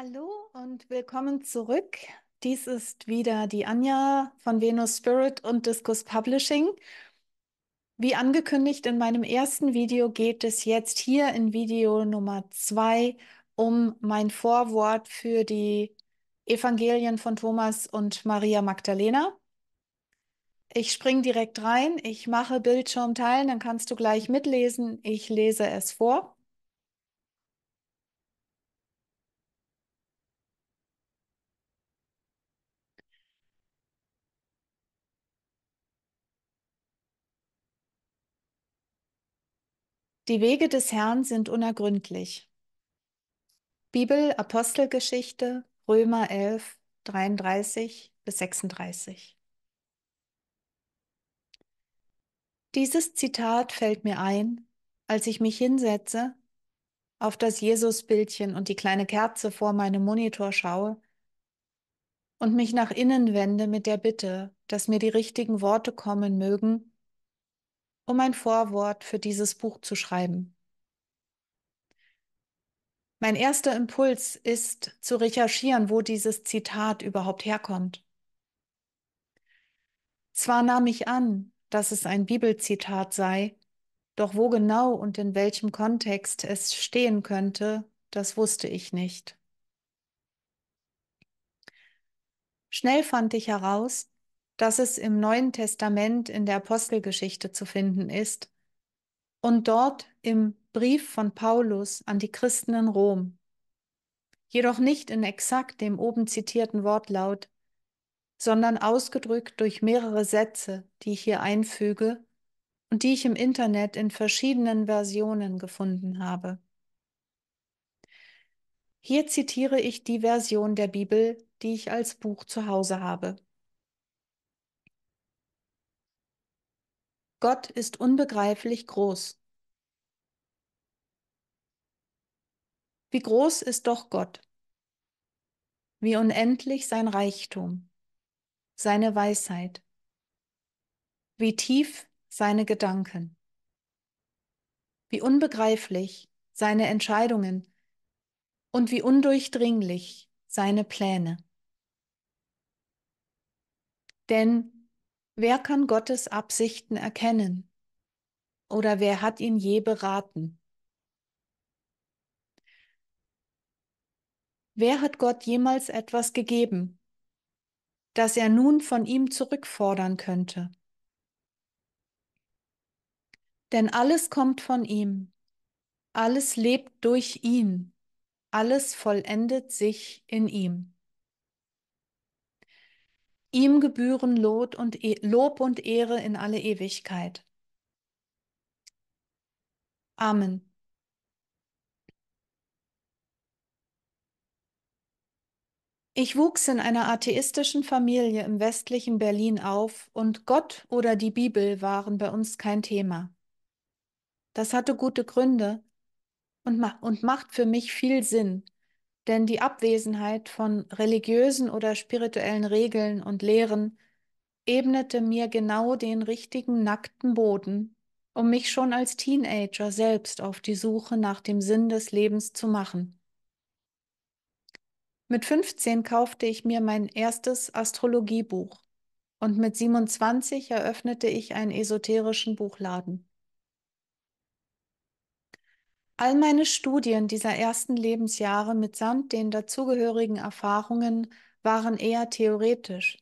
Hallo und willkommen zurück. Dies ist wieder die Anja von Venus Spirit und Discus Publishing. Wie angekündigt in meinem ersten Video geht es jetzt hier in Video Nummer zwei um mein Vorwort für die Evangelien von Thomas und Maria Magdalena. Ich springe direkt rein, ich mache Bildschirm teilen, dann kannst du gleich mitlesen. Ich lese es vor. Die Wege des Herrn sind unergründlich. Bibel, Apostelgeschichte, Römer 11, 33 bis 36. Dieses Zitat fällt mir ein, als ich mich hinsetze, auf das Jesusbildchen und die kleine Kerze vor meinem Monitor schaue und mich nach innen wende mit der Bitte, dass mir die richtigen Worte kommen mögen, um ein Vorwort für dieses Buch zu schreiben. Mein erster Impuls ist zu recherchieren, wo dieses Zitat überhaupt herkommt. Zwar nahm ich an, dass es ein Bibelzitat sei, doch wo genau und in welchem Kontext es stehen könnte, das wusste ich nicht. Schnell fand ich heraus, dass es im Neuen Testament in der Apostelgeschichte zu finden ist und dort im Brief von Paulus an die Christen in Rom, jedoch nicht in exakt dem oben zitierten Wortlaut, sondern ausgedrückt durch mehrere Sätze, die ich hier einfüge und die ich im Internet in verschiedenen Versionen gefunden habe. Hier zitiere ich die Version der Bibel, die ich als Buch zu Hause habe. Gott ist unbegreiflich groß. Wie groß ist doch Gott? Wie unendlich sein Reichtum, seine Weisheit, wie tief seine Gedanken, wie unbegreiflich seine Entscheidungen und wie undurchdringlich seine Pläne. Denn Wer kann Gottes Absichten erkennen? Oder wer hat ihn je beraten? Wer hat Gott jemals etwas gegeben, das er nun von ihm zurückfordern könnte? Denn alles kommt von ihm, alles lebt durch ihn, alles vollendet sich in ihm. Ihm gebühren Lob und, e Lob und Ehre in alle Ewigkeit. Amen. Ich wuchs in einer atheistischen Familie im westlichen Berlin auf und Gott oder die Bibel waren bei uns kein Thema. Das hatte gute Gründe und, ma und macht für mich viel Sinn, denn die Abwesenheit von religiösen oder spirituellen Regeln und Lehren ebnete mir genau den richtigen nackten Boden, um mich schon als Teenager selbst auf die Suche nach dem Sinn des Lebens zu machen. Mit 15 kaufte ich mir mein erstes Astrologiebuch und mit 27 eröffnete ich einen esoterischen Buchladen. All meine Studien dieser ersten Lebensjahre mitsamt den dazugehörigen Erfahrungen waren eher theoretisch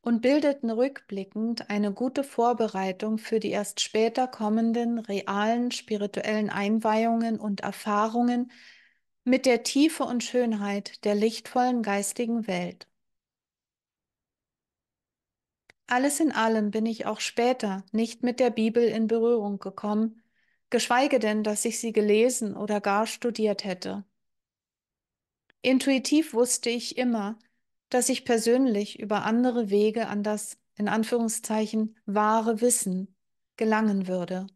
und bildeten rückblickend eine gute Vorbereitung für die erst später kommenden realen spirituellen Einweihungen und Erfahrungen mit der Tiefe und Schönheit der lichtvollen geistigen Welt. Alles in allem bin ich auch später nicht mit der Bibel in Berührung gekommen, geschweige denn, dass ich sie gelesen oder gar studiert hätte. Intuitiv wusste ich immer, dass ich persönlich über andere Wege an das in Anführungszeichen wahre Wissen gelangen würde,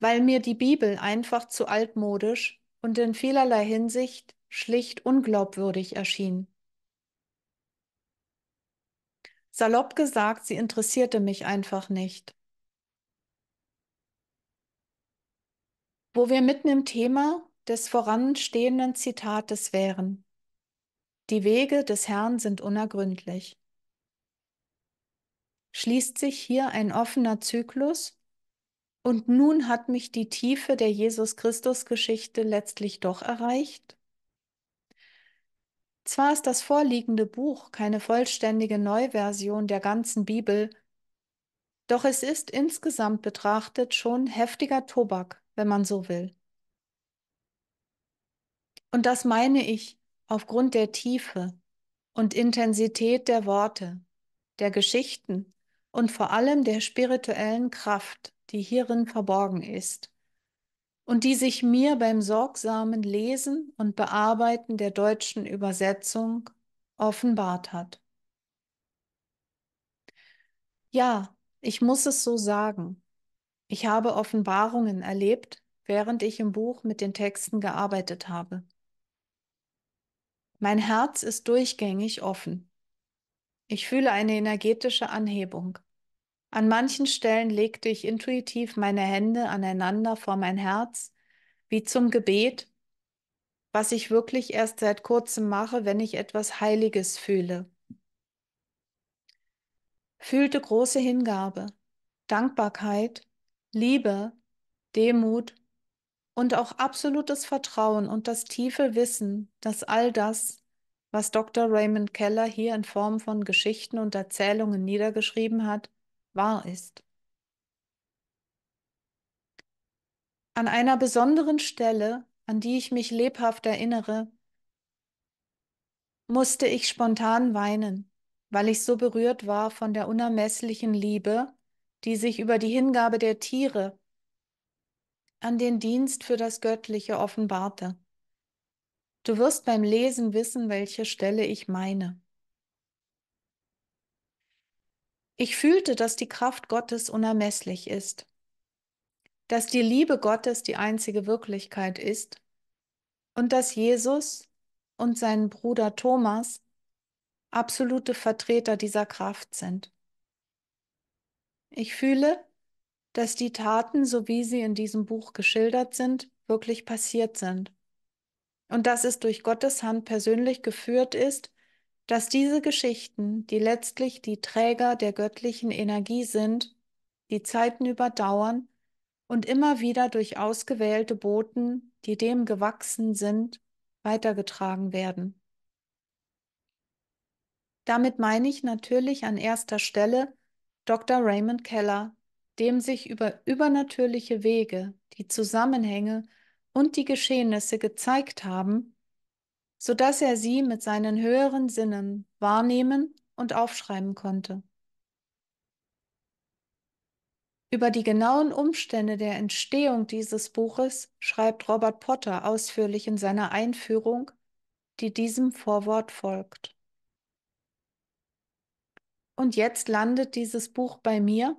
weil mir die Bibel einfach zu altmodisch und in vielerlei Hinsicht schlicht unglaubwürdig erschien. Salopp gesagt, sie interessierte mich einfach nicht. wo wir mitten im Thema des voranstehenden Zitates wären. Die Wege des Herrn sind unergründlich. Schließt sich hier ein offener Zyklus? Und nun hat mich die Tiefe der Jesus Christus Geschichte letztlich doch erreicht? Zwar ist das vorliegende Buch keine vollständige Neuversion der ganzen Bibel, doch es ist insgesamt betrachtet schon heftiger Tobak, wenn man so will. Und das meine ich aufgrund der Tiefe und Intensität der Worte, der Geschichten und vor allem der spirituellen Kraft, die hierin verborgen ist und die sich mir beim sorgsamen Lesen und Bearbeiten der deutschen Übersetzung offenbart hat. Ja, ich muss es so sagen. Ich habe Offenbarungen erlebt, während ich im Buch mit den Texten gearbeitet habe. Mein Herz ist durchgängig offen. Ich fühle eine energetische Anhebung. An manchen Stellen legte ich intuitiv meine Hände aneinander vor mein Herz, wie zum Gebet, was ich wirklich erst seit kurzem mache, wenn ich etwas Heiliges fühle. Fühlte große Hingabe, Dankbarkeit Liebe, Demut und auch absolutes Vertrauen und das tiefe Wissen, dass all das, was Dr. Raymond Keller hier in Form von Geschichten und Erzählungen niedergeschrieben hat, wahr ist. An einer besonderen Stelle, an die ich mich lebhaft erinnere, musste ich spontan weinen, weil ich so berührt war von der unermesslichen Liebe, die sich über die Hingabe der Tiere an den Dienst für das Göttliche offenbarte. Du wirst beim Lesen wissen, welche Stelle ich meine. Ich fühlte, dass die Kraft Gottes unermesslich ist, dass die Liebe Gottes die einzige Wirklichkeit ist und dass Jesus und sein Bruder Thomas absolute Vertreter dieser Kraft sind. Ich fühle, dass die Taten, so wie sie in diesem Buch geschildert sind, wirklich passiert sind. Und dass es durch Gottes Hand persönlich geführt ist, dass diese Geschichten, die letztlich die Träger der göttlichen Energie sind, die Zeiten überdauern und immer wieder durch ausgewählte Boten, die dem gewachsen sind, weitergetragen werden. Damit meine ich natürlich an erster Stelle Dr. Raymond Keller, dem sich über übernatürliche Wege die Zusammenhänge und die Geschehnisse gezeigt haben, so dass er sie mit seinen höheren Sinnen wahrnehmen und aufschreiben konnte. Über die genauen Umstände der Entstehung dieses Buches schreibt Robert Potter ausführlich in seiner Einführung, die diesem Vorwort folgt. Und jetzt landet dieses Buch bei mir?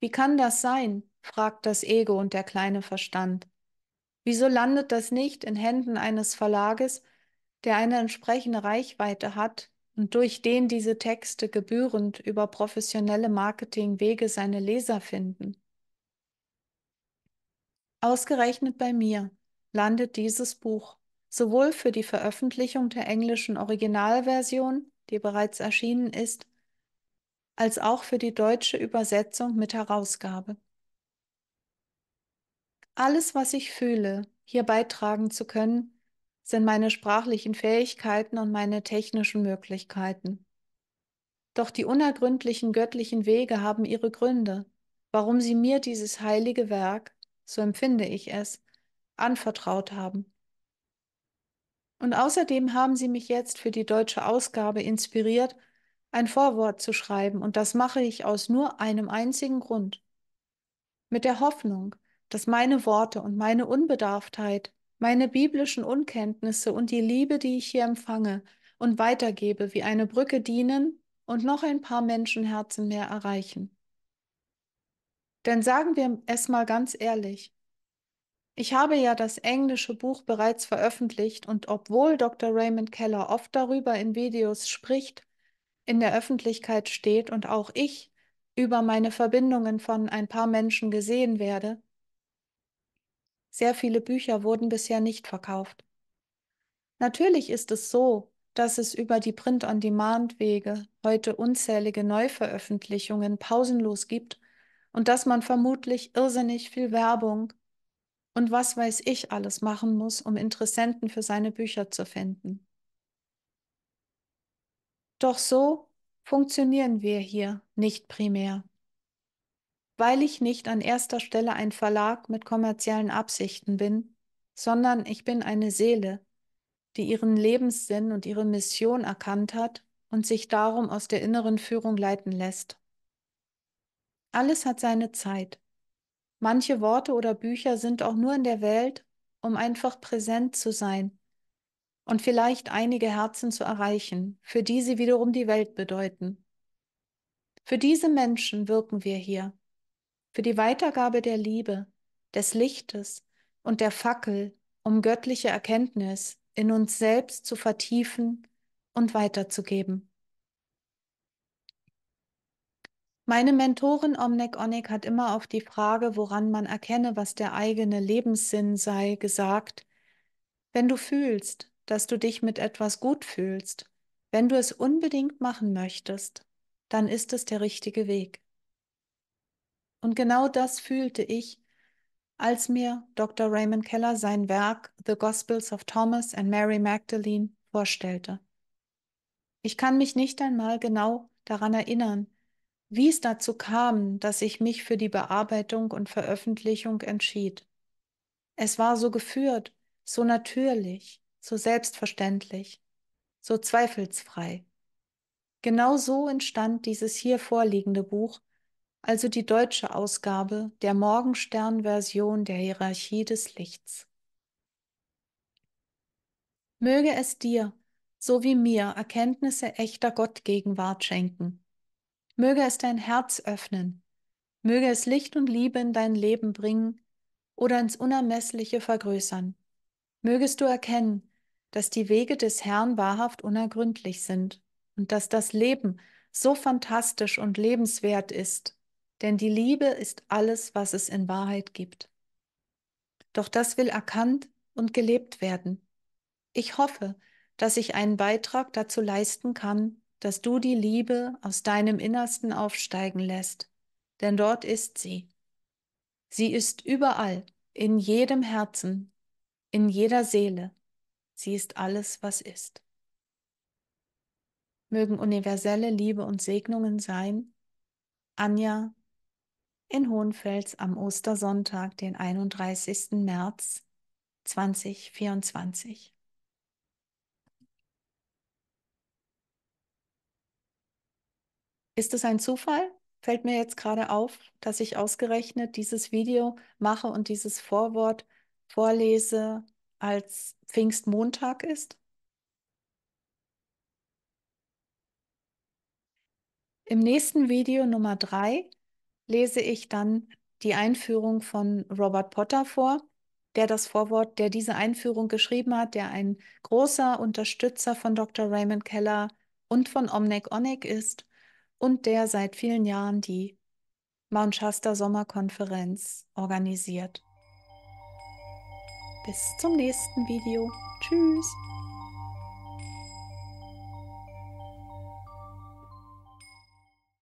Wie kann das sein? fragt das Ego und der kleine Verstand. Wieso landet das nicht in Händen eines Verlages, der eine entsprechende Reichweite hat und durch den diese Texte gebührend über professionelle Marketingwege seine Leser finden? Ausgerechnet bei mir landet dieses Buch sowohl für die Veröffentlichung der englischen Originalversion die bereits erschienen ist, als auch für die deutsche Übersetzung mit Herausgabe. Alles, was ich fühle, hier beitragen zu können, sind meine sprachlichen Fähigkeiten und meine technischen Möglichkeiten. Doch die unergründlichen göttlichen Wege haben ihre Gründe, warum sie mir dieses heilige Werk, so empfinde ich es, anvertraut haben. Und außerdem haben Sie mich jetzt für die deutsche Ausgabe inspiriert, ein Vorwort zu schreiben, und das mache ich aus nur einem einzigen Grund. Mit der Hoffnung, dass meine Worte und meine Unbedarftheit, meine biblischen Unkenntnisse und die Liebe, die ich hier empfange und weitergebe, wie eine Brücke dienen und noch ein paar Menschenherzen mehr erreichen. Denn sagen wir es mal ganz ehrlich, ich habe ja das englische Buch bereits veröffentlicht und obwohl Dr. Raymond Keller oft darüber in Videos spricht, in der Öffentlichkeit steht und auch ich über meine Verbindungen von ein paar Menschen gesehen werde, sehr viele Bücher wurden bisher nicht verkauft. Natürlich ist es so, dass es über die Print-on-Demand-Wege heute unzählige Neuveröffentlichungen pausenlos gibt und dass man vermutlich irrsinnig viel Werbung und was weiß ich alles machen muss, um Interessenten für seine Bücher zu finden. Doch so funktionieren wir hier nicht primär, weil ich nicht an erster Stelle ein Verlag mit kommerziellen Absichten bin, sondern ich bin eine Seele, die ihren Lebenssinn und ihre Mission erkannt hat und sich darum aus der inneren Führung leiten lässt. Alles hat seine Zeit. Manche Worte oder Bücher sind auch nur in der Welt, um einfach präsent zu sein und vielleicht einige Herzen zu erreichen, für die sie wiederum die Welt bedeuten. Für diese Menschen wirken wir hier, für die Weitergabe der Liebe, des Lichtes und der Fackel, um göttliche Erkenntnis in uns selbst zu vertiefen und weiterzugeben. Meine Mentorin Omnek Onik hat immer auf die Frage, woran man erkenne, was der eigene Lebenssinn sei, gesagt, wenn du fühlst, dass du dich mit etwas gut fühlst, wenn du es unbedingt machen möchtest, dann ist es der richtige Weg. Und genau das fühlte ich, als mir Dr. Raymond Keller sein Werk The Gospels of Thomas and Mary Magdalene vorstellte. Ich kann mich nicht einmal genau daran erinnern, wie es dazu kam, dass ich mich für die Bearbeitung und Veröffentlichung entschied. Es war so geführt, so natürlich, so selbstverständlich, so zweifelsfrei. Genau so entstand dieses hier vorliegende Buch, also die deutsche Ausgabe der Morgenstern-Version der Hierarchie des Lichts. Möge es dir, so wie mir, Erkenntnisse echter Gottgegenwart schenken Möge es dein Herz öffnen, möge es Licht und Liebe in dein Leben bringen oder ins Unermessliche vergrößern. Mögest du erkennen, dass die Wege des Herrn wahrhaft unergründlich sind und dass das Leben so fantastisch und lebenswert ist, denn die Liebe ist alles, was es in Wahrheit gibt. Doch das will erkannt und gelebt werden. Ich hoffe, dass ich einen Beitrag dazu leisten kann, dass du die Liebe aus deinem Innersten aufsteigen lässt, denn dort ist sie. Sie ist überall, in jedem Herzen, in jeder Seele. Sie ist alles, was ist. Mögen universelle Liebe und Segnungen sein. Anja in Hohenfels am Ostersonntag, den 31. März 2024. Ist es ein Zufall? Fällt mir jetzt gerade auf, dass ich ausgerechnet dieses Video mache und dieses Vorwort vorlese, als Pfingstmontag ist? Im nächsten Video Nummer 3 lese ich dann die Einführung von Robert Potter vor, der das Vorwort, der diese Einführung geschrieben hat, der ein großer Unterstützer von Dr. Raymond Keller und von Omnek Onek ist und der seit vielen Jahren die Mount Shasta Sommerkonferenz organisiert. Bis zum nächsten Video. Tschüss!